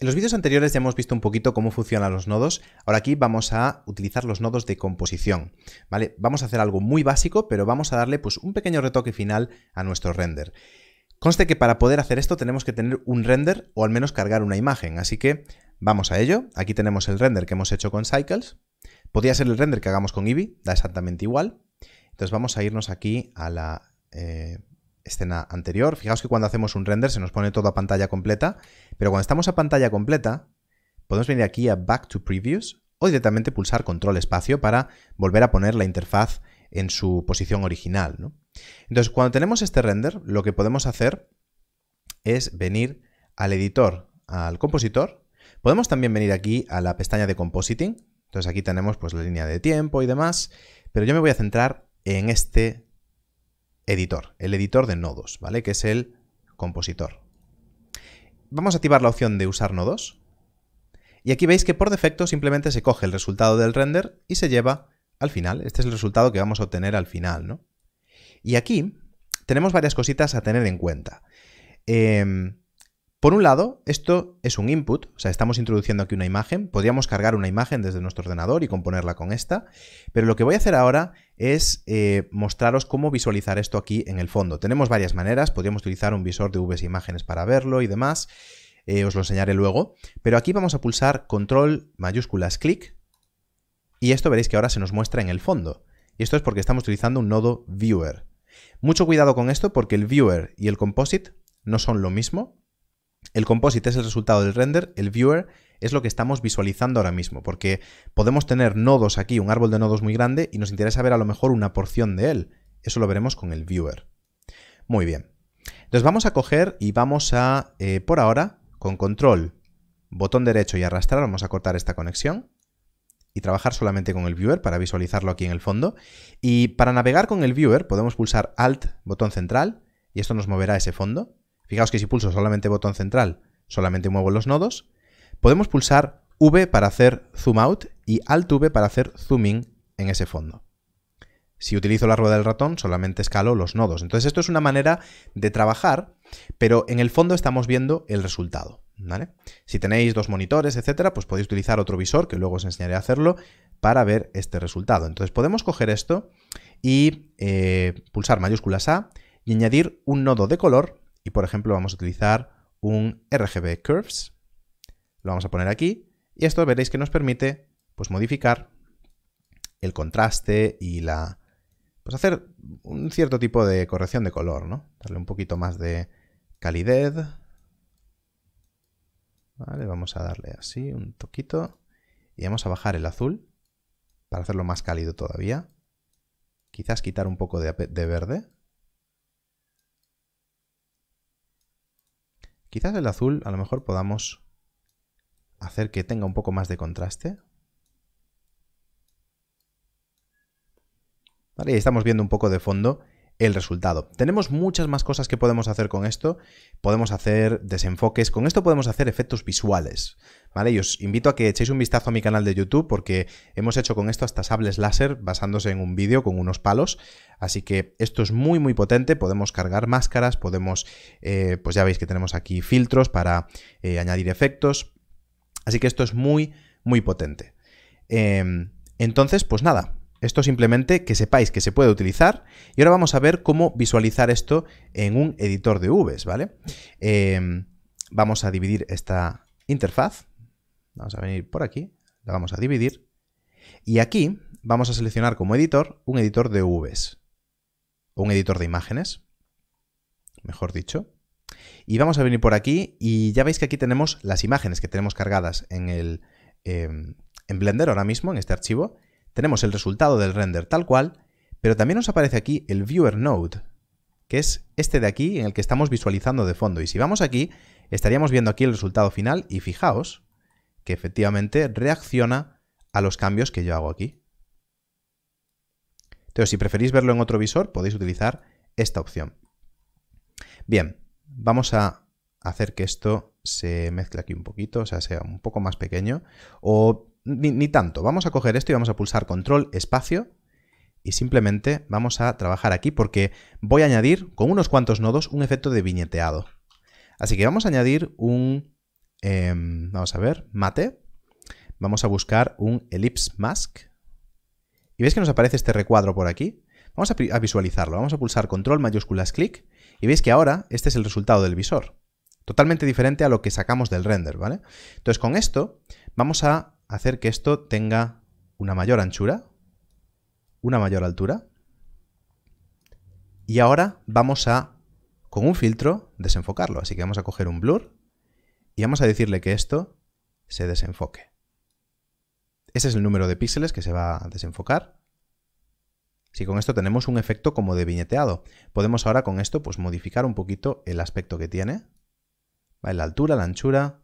En los vídeos anteriores ya hemos visto un poquito cómo funcionan los nodos, ahora aquí vamos a utilizar los nodos de composición, ¿vale? Vamos a hacer algo muy básico, pero vamos a darle pues un pequeño retoque final a nuestro render. Conste que para poder hacer esto tenemos que tener un render o al menos cargar una imagen, así que vamos a ello. Aquí tenemos el render que hemos hecho con Cycles, podría ser el render que hagamos con Eevee, da exactamente igual. Entonces vamos a irnos aquí a la... Eh, escena anterior. Fijaos que cuando hacemos un render se nos pone todo a pantalla completa, pero cuando estamos a pantalla completa, podemos venir aquí a Back to Previews o directamente pulsar Control Espacio para volver a poner la interfaz en su posición original. Entonces, cuando tenemos este render, lo que podemos hacer es venir al editor, al compositor. Podemos también venir aquí a la pestaña de Compositing. Entonces aquí tenemos pues la línea de tiempo y demás, pero yo me voy a centrar en este editor, el editor de nodos, ¿vale? Que es el compositor. Vamos a activar la opción de usar nodos. Y aquí veis que por defecto simplemente se coge el resultado del render y se lleva al final. Este es el resultado que vamos a obtener al final, ¿no? Y aquí tenemos varias cositas a tener en cuenta. Em, por un lado, esto es un input, o sea, estamos introduciendo aquí una imagen. Podríamos cargar una imagen desde nuestro ordenador y componerla con esta, pero lo que voy a hacer ahora es eh, mostraros cómo visualizar esto aquí en el fondo. Tenemos varias maneras, podríamos utilizar un visor de VS Imágenes para verlo y demás, eh, os lo enseñaré luego, pero aquí vamos a pulsar control mayúsculas clic y esto veréis que ahora se nos muestra en el fondo. Y esto es porque estamos utilizando un nodo viewer. Mucho cuidado con esto porque el viewer y el composite no son lo mismo, el composite es el resultado del render, el viewer es lo que estamos visualizando ahora mismo, porque podemos tener nodos aquí, un árbol de nodos muy grande, y nos interesa ver a lo mejor una porción de él. Eso lo veremos con el viewer. Muy bien. Entonces vamos a coger y vamos a, eh, por ahora, con control, botón derecho y arrastrar, vamos a cortar esta conexión y trabajar solamente con el viewer para visualizarlo aquí en el fondo. Y para navegar con el viewer podemos pulsar Alt, botón central, y esto nos moverá ese fondo. Fijaos que si pulso solamente botón central, solamente muevo los nodos. Podemos pulsar V para hacer zoom out y Alt V para hacer zoom in en ese fondo. Si utilizo la rueda del ratón, solamente escalo los nodos. Entonces esto es una manera de trabajar, pero en el fondo estamos viendo el resultado. Si tenéis dos monitores, etcétera, pues podéis utilizar otro visor, que luego os enseñaré a hacerlo, para ver este resultado. Entonces podemos coger esto y eh, pulsar mayúsculas A y añadir un nodo de color y por ejemplo vamos a utilizar un RGB Curves. Lo vamos a poner aquí y esto veréis que nos permite pues modificar el contraste y la... pues hacer un cierto tipo de corrección de color, ¿no? Darle un poquito más de calidez. Vale, vamos a darle así un toquito y vamos a bajar el azul para hacerlo más cálido todavía. Quizás quitar un poco de verde, Quizás el azul a lo mejor podamos hacer que tenga un poco más de contraste. Vale, estamos viendo un poco de fondo el resultado. Tenemos muchas más cosas que podemos hacer con esto. Podemos hacer desenfoques. Con esto podemos hacer efectos visuales. ¿Vale? Y os invito a que echéis un vistazo a mi canal de YouTube porque hemos hecho con esto hasta sables láser basándose en un vídeo con unos palos. Así que esto es muy muy potente. Podemos cargar máscaras, podemos... Eh, pues ya veis que tenemos aquí filtros para eh, añadir efectos. Así que esto es muy muy potente. Em, entonces, pues nada, esto simplemente que sepáis que se puede utilizar y ahora vamos a ver cómo visualizar esto en un editor de Vs, ¿vale? Em, vamos a dividir esta interfaz, vamos a venir por aquí, la vamos a dividir y aquí vamos a seleccionar como editor un editor de Vs, o un editor de imágenes, mejor dicho. Y vamos a venir por aquí y ya veis que aquí tenemos las imágenes que tenemos cargadas en el... Em, en Blender ahora mismo, en este archivo, tenemos el resultado del render tal cual, pero también nos aparece aquí el Viewer Node, que es este de aquí en el que estamos visualizando de fondo. Y si vamos aquí, estaríamos viendo aquí el resultado final y fijaos que efectivamente reacciona a los cambios que yo hago aquí. Entonces, si preferís verlo en otro visor, podéis utilizar esta opción. Bien, vamos a hacer que esto se mezcle aquí un poquito, o sea, sea un poco más pequeño. O ni, tanto. Vamos a coger esto y vamos a pulsar control espacio y simplemente vamos a trabajar aquí porque voy a añadir con unos cuantos nodos un efecto de viñeteado. Así que vamos a añadir un, em, vamos a ver, mate. Vamos a buscar un ellipse mask. Y veis que nos aparece este recuadro por aquí. Vamos a, visualizarlo. Vamos a pulsar control mayúsculas clic y veis que ahora este es el resultado del visor. Totalmente diferente a lo que sacamos del render, ¿vale? Entonces con esto vamos a hacer que esto tenga una mayor anchura, una mayor altura. Y ahora vamos a, con un filtro, desenfocarlo. Así que vamos a coger un blur y vamos a decirle que esto se desenfoque. Ese es el número de píxeles que se va a desenfocar. Si con esto tenemos un efecto como de viñeteado, podemos ahora con esto pues modificar un poquito el aspecto que tiene, la altura, la anchura,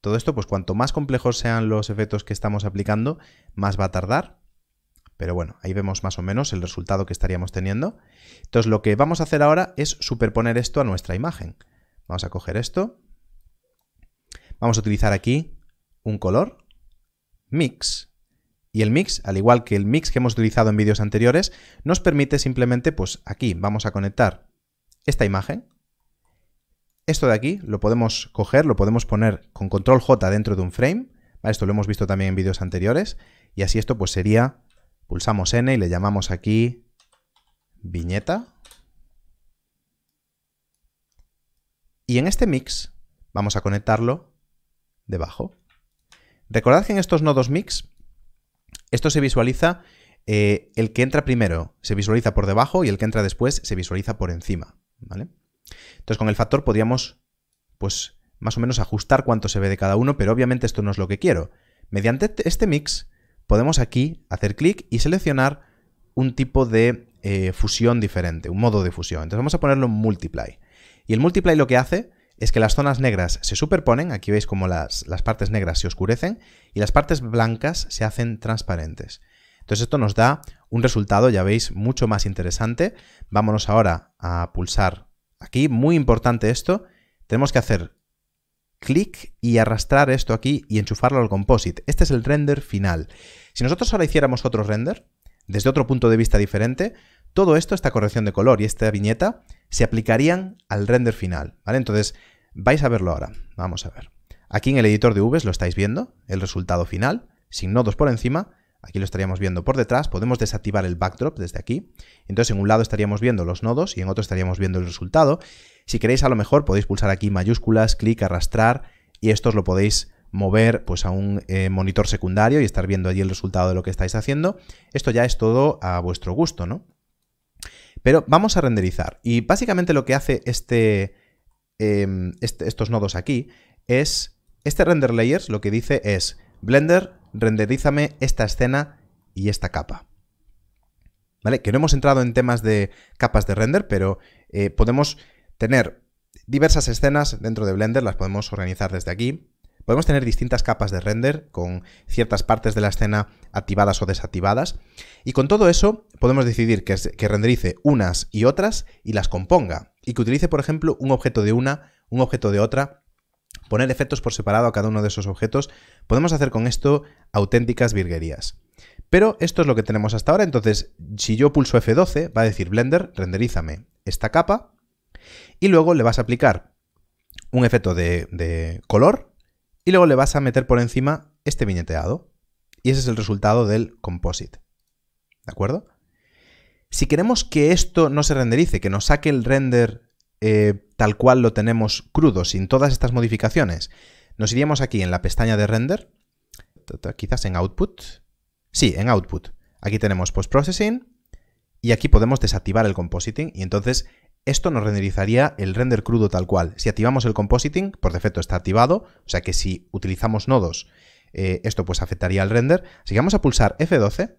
todo esto, pues cuanto más complejos sean los efectos que estamos aplicando, más va a tardar. Pero bueno, ahí vemos más o menos el resultado que estaríamos teniendo. Entonces lo que vamos a hacer ahora es superponer esto a nuestra imagen. Vamos a coger esto. Vamos a utilizar aquí un color, mix. Y el mix, al igual que el mix que hemos utilizado en vídeos anteriores, nos permite simplemente, pues aquí vamos a conectar esta imagen esto de aquí lo podemos coger, lo podemos poner con control J dentro de un frame. Esto lo hemos visto también en vídeos anteriores. Y así esto pues sería, pulsamos N y le llamamos aquí viñeta. Y en este mix vamos a conectarlo debajo. Recordad que en estos nodos mix, esto se visualiza, eh, el que entra primero se visualiza por debajo y el que entra después se visualiza por encima. ¿vale? Entonces con el factor podríamos pues, más o menos ajustar cuánto se ve de cada uno, pero obviamente esto no es lo que quiero. Mediante este mix podemos aquí hacer clic y seleccionar un tipo de eh, fusión diferente, un modo de fusión. Entonces vamos a ponerlo en multiply. Y el multiply lo que hace es que las zonas negras se superponen, aquí veis como las, las partes negras se oscurecen, y las partes blancas se hacen transparentes. Entonces esto nos da un resultado, ya veis, mucho más interesante. Vámonos ahora a pulsar Aquí, muy importante esto, tenemos que hacer clic y arrastrar esto aquí y enchufarlo al composite. Este es el render final. Si nosotros ahora hiciéramos otro render, desde otro punto de vista diferente, todo esto, esta corrección de color y esta viñeta, se aplicarían al render final. ¿vale? Entonces, vais a verlo ahora. Vamos a ver. Aquí en el editor de Vs lo estáis viendo, el resultado final, sin nodos por encima, Aquí lo estaríamos viendo por detrás. Podemos desactivar el backdrop desde aquí. Entonces en un lado estaríamos viendo los nodos y en otro estaríamos viendo el resultado. Si queréis a lo mejor podéis pulsar aquí mayúsculas, clic, arrastrar y esto lo podéis mover pues a un eh, monitor secundario y estar viendo allí el resultado de lo que estáis haciendo. Esto ya es todo a vuestro gusto, ¿no? Pero vamos a renderizar. Y básicamente lo que hace este, em, este, estos nodos aquí es... Este render layers lo que dice es Blender renderízame esta escena y esta capa. ¿Vale? Que no hemos entrado en temas de capas de render, pero eh, podemos tener diversas escenas dentro de Blender, las podemos organizar desde aquí. Podemos tener distintas capas de render con ciertas partes de la escena activadas o desactivadas. Y con todo eso podemos decidir que renderice unas y otras y las componga. Y que utilice, por ejemplo, un objeto de una, un objeto de otra poner efectos por separado a cada uno de esos objetos, podemos hacer con esto auténticas virguerías. Pero esto es lo que tenemos hasta ahora, entonces si yo pulso F12 va a decir Blender, renderízame esta capa y luego le vas a aplicar un efecto de, color y luego le vas a meter por encima este viñeteado y ese es el resultado del composite. ¿De acuerdo? Si queremos que esto no se renderice, que nos saque el render eh, tal cual lo tenemos crudo, sin todas estas modificaciones, nos iríamos aquí en la pestaña de render, quizás en output, sí, en output. Aquí tenemos post-processing y aquí podemos desactivar el compositing y entonces esto nos renderizaría el render crudo tal cual. Si activamos el compositing, por defecto está activado, o sea que si utilizamos nodos, eh, esto pues afectaría al render. Así que vamos a pulsar F12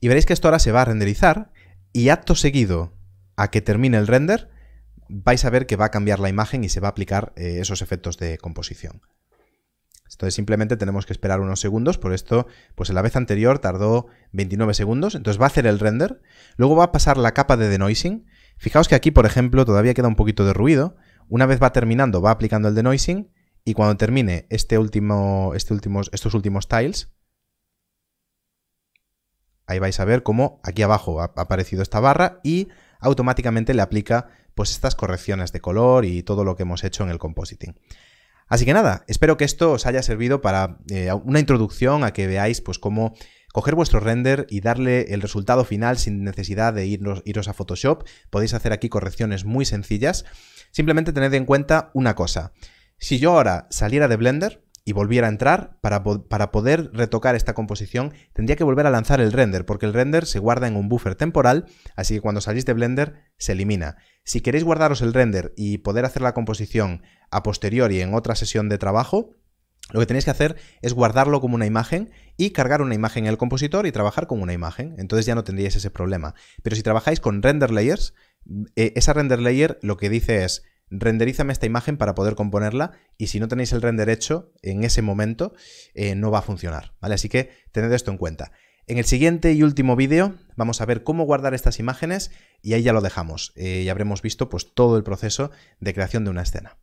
y veréis que esto ahora se va a renderizar y acto seguido a que termine el render, vais a ver que va a cambiar la imagen y se va a aplicar eh, esos efectos de composición. Entonces simplemente tenemos que esperar unos segundos, por esto, pues en la vez anterior tardó 29 segundos, entonces va a hacer el render, luego va a pasar la capa de denoising, fijaos que aquí por ejemplo todavía queda un poquito de ruido, una vez va terminando va aplicando el denoising y cuando termine este último, este último, estos últimos tiles, ahí vais a ver cómo aquí abajo ha aparecido esta barra y automáticamente le aplica pues estas correcciones de color y todo lo que hemos hecho en el compositing. Así que nada, espero que esto os haya servido para eh, una introducción a que veáis pues cómo coger vuestro render y darle el resultado final sin necesidad de irnos iros a Photoshop. Podéis hacer aquí correcciones muy sencillas. Simplemente tened en cuenta una cosa. Si yo ahora saliera de Blender, y volviera a entrar, para, poder retocar esta composición tendría que volver a lanzar el render, porque el render se guarda en un buffer temporal, así que cuando salís de Blender se elimina. Si queréis guardaros el render y poder hacer la composición a posteriori en otra sesión de trabajo, lo que tenéis que hacer es guardarlo como una imagen y cargar una imagen en el compositor y trabajar con una imagen. Entonces ya no tendríais ese problema. Pero si trabajáis con render layers, eh, esa render layer lo que dice es renderízame esta imagen para poder componerla y si no tenéis el render hecho en ese momento eh, no va a funcionar, ¿vale? Así que tened esto en cuenta. En el siguiente y último vídeo vamos a ver cómo guardar estas imágenes y ahí ya lo dejamos eh, y habremos visto pues todo el proceso de creación de una escena.